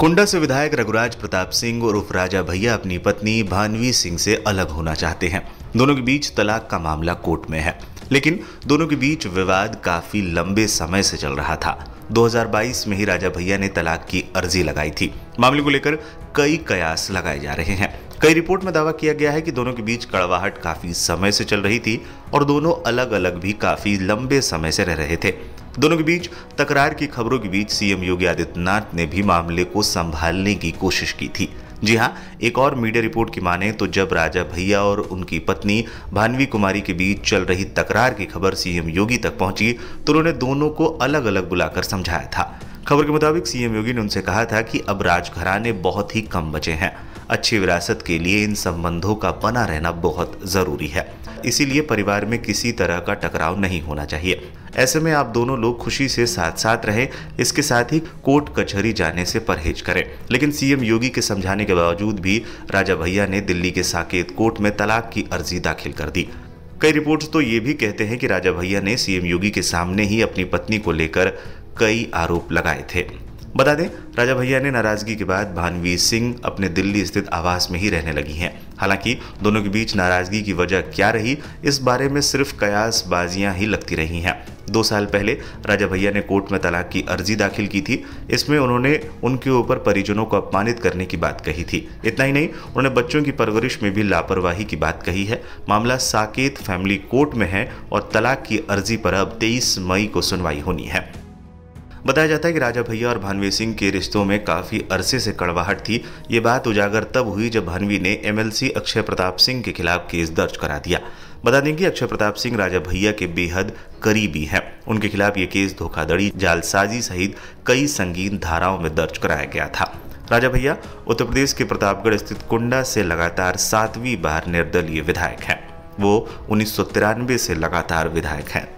कुंडा से विधायक रघुराज प्रताप सिंह और उर्फ राजा भैया अपनी पत्नी भानवी सिंह से अलग होना चाहते हैं दोनों के बीच तलाक का मामला कोर्ट में है लेकिन दोनों के बीच विवाद काफी लंबे समय से चल रहा था 2022 में ही राजा भैया ने तलाक की अर्जी लगाई थी मामले को लेकर कई कयास लगाए जा रहे हैं कई रिपोर्ट में दावा किया गया है कि दोनों के बीच कड़वाहट काफी समय से चल रही थी और दोनों अलग अलग भी काफी लंबे समय से रह रहे थे दोनों के बीच तकरार की खबरों के बीच सीएम योगी आदित्यनाथ ने भी मामले को संभालने की कोशिश की थी जी हाँ एक और मीडिया रिपोर्ट की माने तो जब राजा भैया और उनकी पत्नी भानवी कुमारी के बीच चल रही तकरार की खबर सीएम योगी तक पहुंची तो उन्होंने दोनों को अलग अलग बुलाकर समझाया था खबर के मुताबिक सीएम योगी ने उनसे कहा था कि अब राजघराने बहुत ही कम बचे हैं अच्छी विरासत के लिए इन संबंधों का बना रहना बहुत ज़रूरी है इसीलिए परिवार में किसी तरह का टकराव नहीं होना चाहिए ऐसे में आप दोनों लोग खुशी से साथ साथ रहें इसके साथ ही कोर्ट कचहरी जाने से परहेज करें लेकिन सीएम योगी के समझाने के बावजूद भी राजा भैया ने दिल्ली के साकेत कोर्ट में तलाक की अर्जी दाखिल कर दी कई रिपोर्ट्स तो ये भी कहते हैं कि राजा भैया ने सीएम योगी के सामने ही अपनी पत्नी को लेकर कई आरोप लगाए थे बता दें राजा भैया ने नाराज़गी के बाद भानवीर सिंह अपने दिल्ली स्थित आवास में ही रहने लगी हैं हालांकि दोनों के बीच नाराज़गी की वजह क्या रही इस बारे में सिर्फ कयासबाजियां ही लगती रही हैं दो साल पहले राजा भैया ने कोर्ट में तलाक की अर्जी दाखिल की थी इसमें उन्होंने उनके ऊपर परिजनों को अपमानित करने की बात कही थी इतना ही नहीं उन्होंने बच्चों की परवरिश में भी लापरवाही की बात कही है मामला साकेत फैमिली कोर्ट में है और तलाक की अर्जी पर अब तेईस मई को सुनवाई होनी है बताया जाता है कि राजा भैया और भानवी सिंह के रिश्तों में काफ़ी अरसे से कड़वाहट थी ये बात उजागर तब हुई जब भानवी ने एमएलसी अक्षय प्रताप सिंह के खिलाफ केस दर्ज करा दिया बता दें कि अक्षय प्रताप सिंह राजा भैया के बेहद करीबी हैं उनके खिलाफ ये केस धोखाधड़ी जालसाजी सहित कई संगीन धाराओं में दर्ज कराया गया था राजा भैया उत्तर प्रदेश के प्रतापगढ़ स्थित कुंडा से लगातार सातवीं बार निर्दलीय विधायक हैं वो उन्नीस से लगातार विधायक हैं